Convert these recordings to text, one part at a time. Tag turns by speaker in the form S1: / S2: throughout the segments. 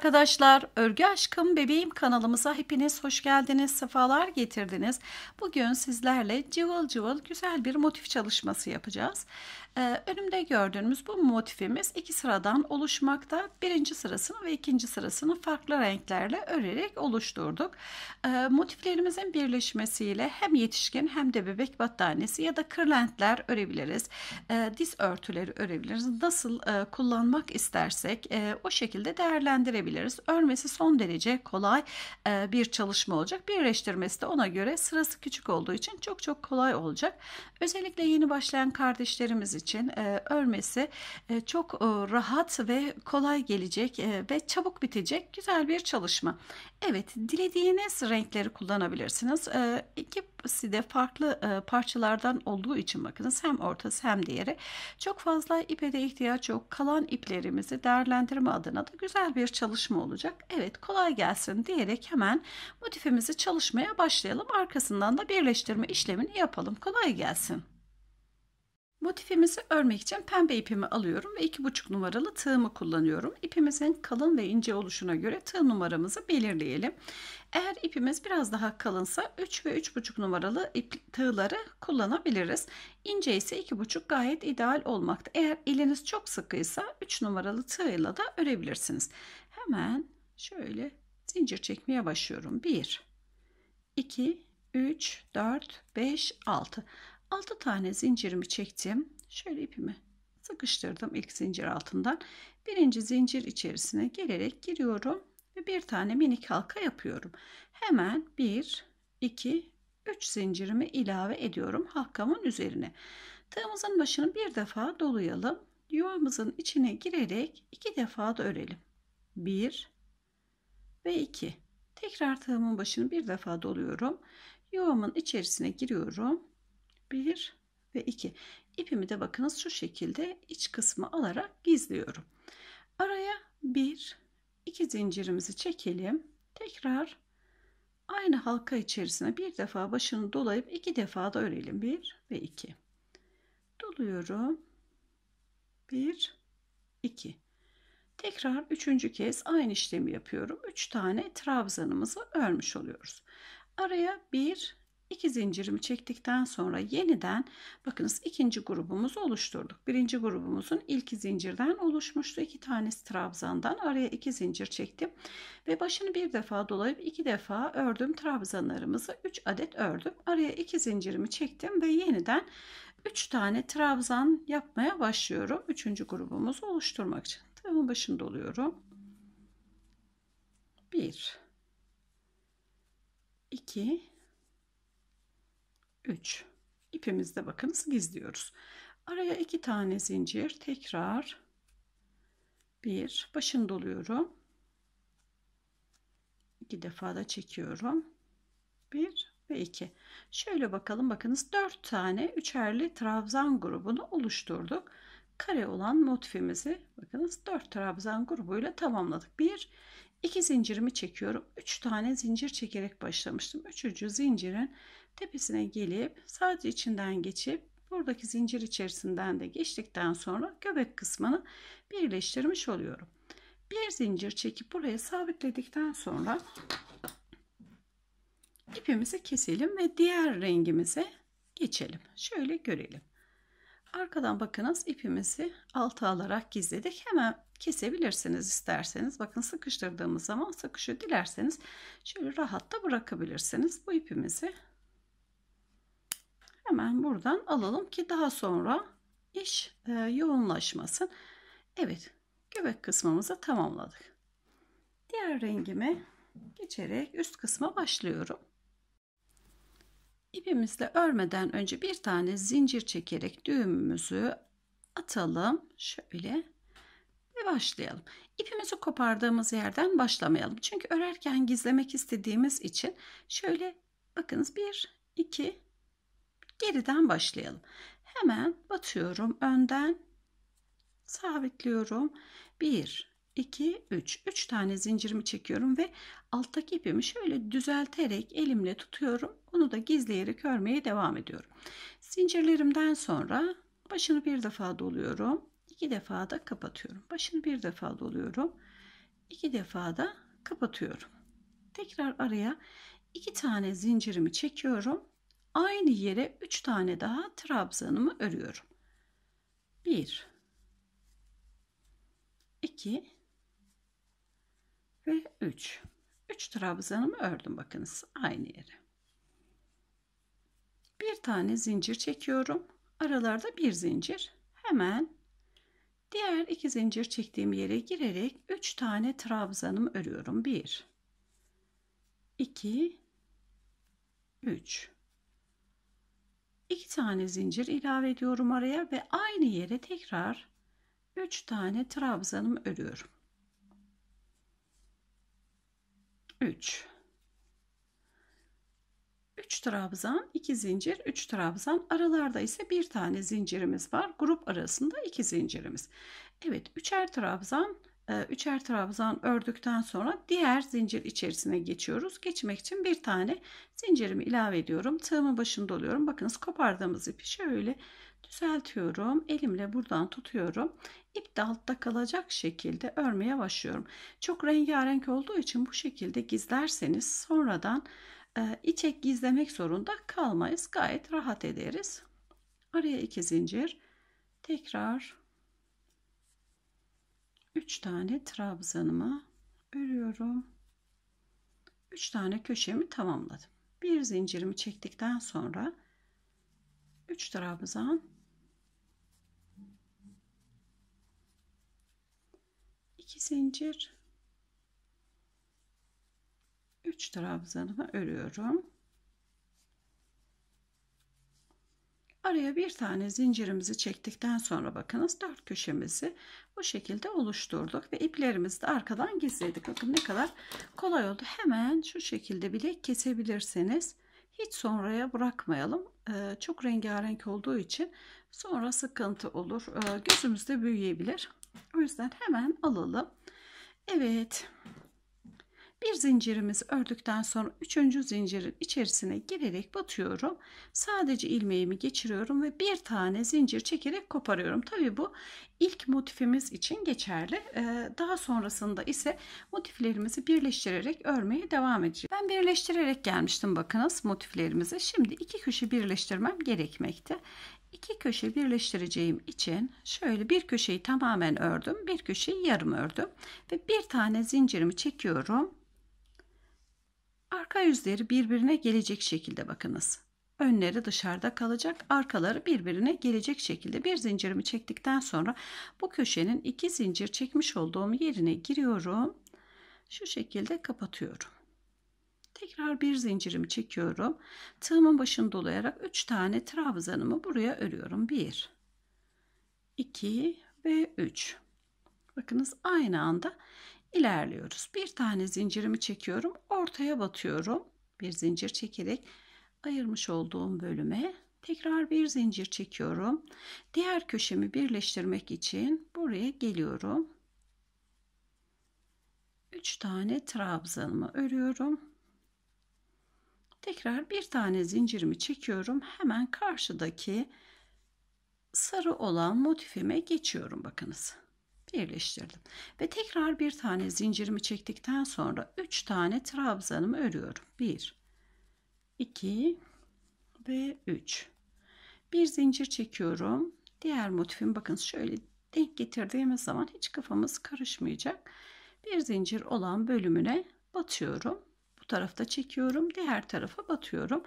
S1: arkadaşlar, Örgü Aşkım Bebeğim kanalımıza hepiniz hoş geldiniz, sefalar getirdiniz. Bugün sizlerle cıvıl cıvıl güzel bir motif çalışması yapacağız. Ee, önümde gördüğünüz bu motifimiz iki sıradan oluşmakta. Birinci sırasını ve ikinci sırasını farklı renklerle örerek oluşturduk. Ee, motiflerimizin birleşmesiyle hem yetişkin hem de bebek battaniyesi ya da kırlentler örebiliriz. Ee, diz örtüleri örebiliriz. Nasıl e, kullanmak istersek e, o şekilde değerlendirebiliriz diyebiliriz. Örmesi son derece kolay e, bir çalışma olacak. Birleştirmesi de ona göre sırası küçük olduğu için çok çok kolay olacak. Özellikle yeni başlayan kardeşlerimiz için e, örmesi e, çok rahat ve kolay gelecek ve çabuk bitecek güzel bir çalışma. Evet dilediğiniz renkleri kullanabilirsiniz. İki hepsi de farklı e, parçalardan olduğu için bakınız hem ortası hem diğeri. Çok fazla ipe de ihtiyaç yok. Kalan iplerimizi değerlendirme adına da güzel bir çalışma olacak. Evet kolay gelsin diyerek hemen motifimizi çalışmaya başlayalım. Arkasından da birleştirme işlemini yapalım. Kolay gelsin. Motifimizi örmek için pembe ipimi alıyorum ve iki buçuk numaralı tığımı kullanıyorum. İpimizin kalın ve ince oluşuna göre tığ numaramızı belirleyelim. Eğer ipimiz biraz daha kalınsa 3 ve üç buçuk numaralı ip, tığları kullanabiliriz. İnce ise iki buçuk gayet ideal olmakta. Eğer eliniz çok sıkıysa 3 numaralı tığla da örebilirsiniz. Hemen şöyle zincir çekmeye başlıyorum. 1 2 3 4 5 6 6 tane zincirimi çektim. Şöyle ipimi sıkıştırdım ilk zincir altından. Birinci zincir içerisine gelerek giriyorum ve bir tane minik halka yapıyorum. Hemen 1 2 3 zincirimi ilave ediyorum halkamın üzerine. Tığımızın başını bir defa dolayalım. Yuvamızın içine girerek iki defa da örelim. 1 ve 2. Tekrar tığımın başını bir defa doluyorum. Yuvamın içerisine giriyorum 1 ve 2. ipimi de bakınız şu şekilde iç kısmı alarak gizliyorum. Araya 1 2 zincirimizi çekelim. Tekrar aynı halka içerisine bir defa başını dolayıp iki defa da örelim. 1 ve 2. Doluyorum. 1 2. Tekrar üçüncü kez aynı işlemi yapıyorum. 3 tane trabzanımızı örmüş oluyoruz. Araya 1 İki zincirimi çektikten sonra yeniden bakınız ikinci grubumuzu oluşturduk. Birinci grubumuzun ilk zincirden oluşmuştu. iki tanesi trabzandan araya iki zincir çektim ve başını bir defa dolayıp iki defa ördüm trabzanlarımızı üç adet ördüm. Araya iki zincirimi çektim ve yeniden üç tane trabzan yapmaya başlıyorum. Üçüncü grubumuzu oluşturmak için. Tığımın başında doluyorum. Bir, 2 3 ipimizde bakınız gizliyoruz araya iki tane zincir tekrar bir başını doluyorum iki defa da çekiyorum bir ve iki şöyle bakalım bakınız dört tane üçerli trabzan grubunu oluşturduk kare olan motifimizi bakınız dört trabzan grubuyla tamamladık bir iki zincirimi çekiyorum üç tane zincir çekerek başlamıştım üçüncü zincirin tepesine gelip sadece içinden geçip buradaki zincir içerisinden de geçtikten sonra göbek kısmını birleştirmiş oluyorum. Bir zincir çekip buraya sabitledikten sonra ipimizi keselim ve diğer rengimize geçelim. Şöyle görelim. Arkadan bakınız ipimizi alta alarak gizledik. Hemen kesebilirsiniz isterseniz. Bakın sıkıştırdığımız zaman sıkışı dilerseniz şöyle rahat da bırakabilirsiniz. Bu ipimizi Hemen buradan alalım ki daha sonra iş e, yoğunlaşmasın. Evet göbek kısmımızı tamamladık. Diğer rengimi geçerek üst kısma başlıyorum. İpimizle örmeden önce bir tane zincir çekerek düğümümüzü atalım. Şöyle ve başlayalım. İpimizi kopardığımız yerden başlamayalım. Çünkü örerken gizlemek istediğimiz için şöyle bakınız 1, 2, Geriden başlayalım. Hemen batıyorum önden. Sabitliyorum. 1, 2, 3. 3 tane zincirimi çekiyorum ve alttaki ipimi şöyle düzelterek elimle tutuyorum. Onu da gizleyerek örmeye devam ediyorum. Zincirlerimden sonra başını bir defa doluyorum. iki defa da kapatıyorum. Başını bir defa doluyorum. iki defa da kapatıyorum. Tekrar araya iki tane zincirimi çekiyorum aynı yere 3 tane daha trabzanımı örüyorum. 1 2 ve 3. 3 trabzanımı ördüm bakınız aynı yere. Bir tane zincir çekiyorum. Aralarda bir zincir. Hemen diğer iki zincir çektiğim yere girerek 3 tane trabzanımı örüyorum. 1 2 3 2 tane zincir ilave ediyorum araya ve aynı yere tekrar 3 tane trabzanımı örüyorum. 3 3 trabzan, 2 zincir, 3 trabzan. Aralarda ise bir tane zincirimiz var. Grup arasında 2 zincirimiz. Evet, üçer trabzan ee, üçer trabzan ördükten sonra diğer zincir içerisine geçiyoruz. Geçmek için bir tane zincirimi ilave ediyorum. Tığımın başında oluyorum. Bakınız kopardığımız ipi şöyle düzeltiyorum. Elimle buradan tutuyorum. İp de altta kalacak şekilde örmeye başlıyorum. Çok rengarenk olduğu için bu şekilde gizlerseniz sonradan e, içek gizlemek zorunda kalmayız. Gayet rahat ederiz. Araya iki zincir. Tekrar 3 tane trabzanımı örüyorum. 3 tane köşemi tamamladım. Bir zincirimi çektikten sonra 3 trabzan 2 zincir 3 trabzanımı örüyorum. Araya bir tane zincirimizi çektikten sonra bakınız dört köşemizi bu şekilde oluşturduk ve iplerimizi de arkadan gizledik. Bakın ne kadar kolay oldu. Hemen şu şekilde bile kesebilirseniz hiç sonraya bırakmayalım. Ee, çok rengarenk olduğu için sonra sıkıntı olur. Ee, gözümüzde büyüyebilir. O yüzden hemen alalım. Evet. Evet. Bir zincirimizi ördükten sonra üçüncü zincirin içerisine girerek batıyorum. Sadece ilmeğimi geçiriyorum ve bir tane zincir çekerek koparıyorum. Tabii bu ilk motifimiz için geçerli. Ee, daha sonrasında ise motiflerimizi birleştirerek örmeye devam edeceğiz. Ben birleştirerek gelmiştim bakınız motiflerimizi. Şimdi iki köşe birleştirmem gerekmekte İki köşe birleştireceğim için şöyle bir köşeyi tamamen ördüm bir köşeyi yarım ördüm ve bir tane zincirimi çekiyorum Arka yüzleri birbirine gelecek şekilde bakınız. Önleri dışarıda kalacak, arkaları birbirine gelecek şekilde bir zincirimi çektikten sonra bu köşenin iki zincir çekmiş olduğum yerine giriyorum. Şu şekilde kapatıyorum. Tekrar bir zincirimi çekiyorum. Tığımın başını dolayarak 3 tane trabzanımı buraya örüyorum. 1 2 ve 3 Bakınız aynı anda ilerliyoruz. Bir tane zincirimi çekiyorum. Ortaya batıyorum. Bir zincir çekerek ayırmış olduğum bölüme tekrar bir zincir çekiyorum. Diğer köşemi birleştirmek için buraya geliyorum. 3 tane trabzanımı örüyorum. Tekrar bir tane zincirimi çekiyorum. Hemen karşıdaki sarı olan motifime geçiyorum bakınız birleştirdim. Ve tekrar bir tane zincirimi çektikten sonra 3 tane trabzanımı örüyorum. 1 2 ve 3. Bir zincir çekiyorum. Diğer motifim bakın şöyle denk getirdiğimiz zaman hiç kafamız karışmayacak. Bir zincir olan bölümüne batıyorum. Bu tarafta çekiyorum. Diğer tarafa batıyorum.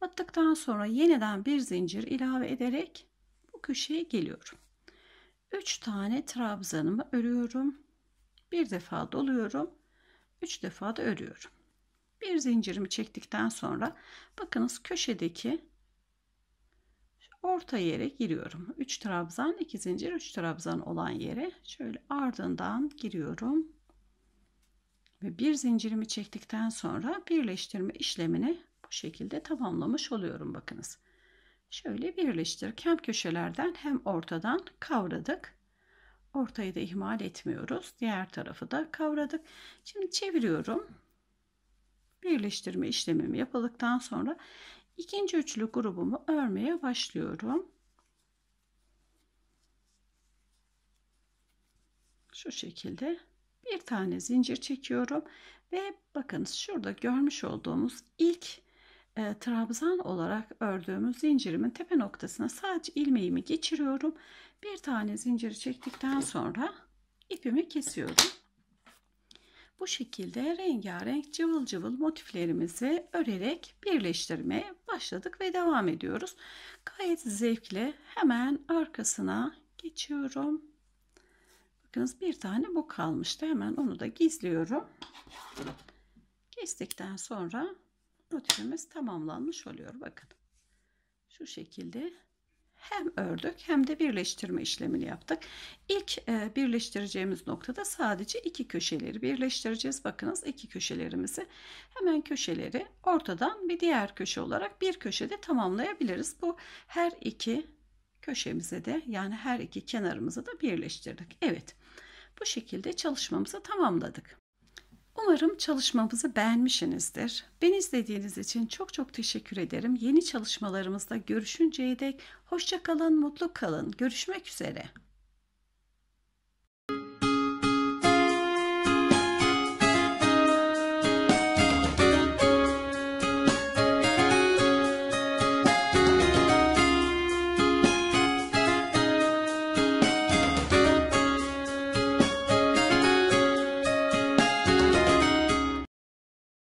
S1: Battıktan sonra yeniden bir zincir ilave ederek bu köşeye geliyorum. 3 tane trabzanımı örüyorum. Bir defa doluyorum. 3 defa da örüyorum. Bir zincirimi çektikten sonra bakınız köşedeki orta yere giriyorum. 3 trabzan, 2 zincir, 3 trabzan olan yere şöyle ardından giriyorum. Ve bir zincirimi çektikten sonra birleştirme işlemini bu şekilde tamamlamış oluyorum bakınız. Şöyle birleştir, Hem köşelerden hem ortadan kavradık. Ortayı da ihmal etmiyoruz. Diğer tarafı da kavradık. Şimdi çeviriyorum. Birleştirme işlemimi yapıldıktan sonra ikinci üçlü grubumu örmeye başlıyorum. Şu şekilde bir tane zincir çekiyorum ve bakın şurada görmüş olduğumuz ilk e, trabzan olarak ördüğümüz zincirimin tepe noktasına sadece ilmeğimi geçiriyorum. Bir tane zinciri çektikten sonra ipimi kesiyorum. Bu şekilde rengarenk cıvıl cıvıl motiflerimizi örerek birleştirmeye başladık ve devam ediyoruz. Gayet zevkli. hemen arkasına geçiyorum. Bakınız bir tane bu kalmıştı. Hemen onu da gizliyorum. Kestikten sonra Motifimiz tamamlanmış oluyor. Bakın. Şu şekilde hem ördük hem de birleştirme işlemini yaptık. İlk e, birleştireceğimiz noktada sadece iki köşeleri birleştireceğiz. Bakınız iki köşelerimizi hemen köşeleri ortadan bir diğer köşe olarak bir köşede tamamlayabiliriz. Bu her iki köşemize de yani her iki kenarımızı da birleştirdik. Evet bu şekilde çalışmamızı tamamladık. Umarım çalışmamızı beğenmişsinizdir. Beni izlediğiniz için çok çok teşekkür ederim. Yeni çalışmalarımızda görüşünceye dek hoşça kalın, mutlu kalın. Görüşmek üzere.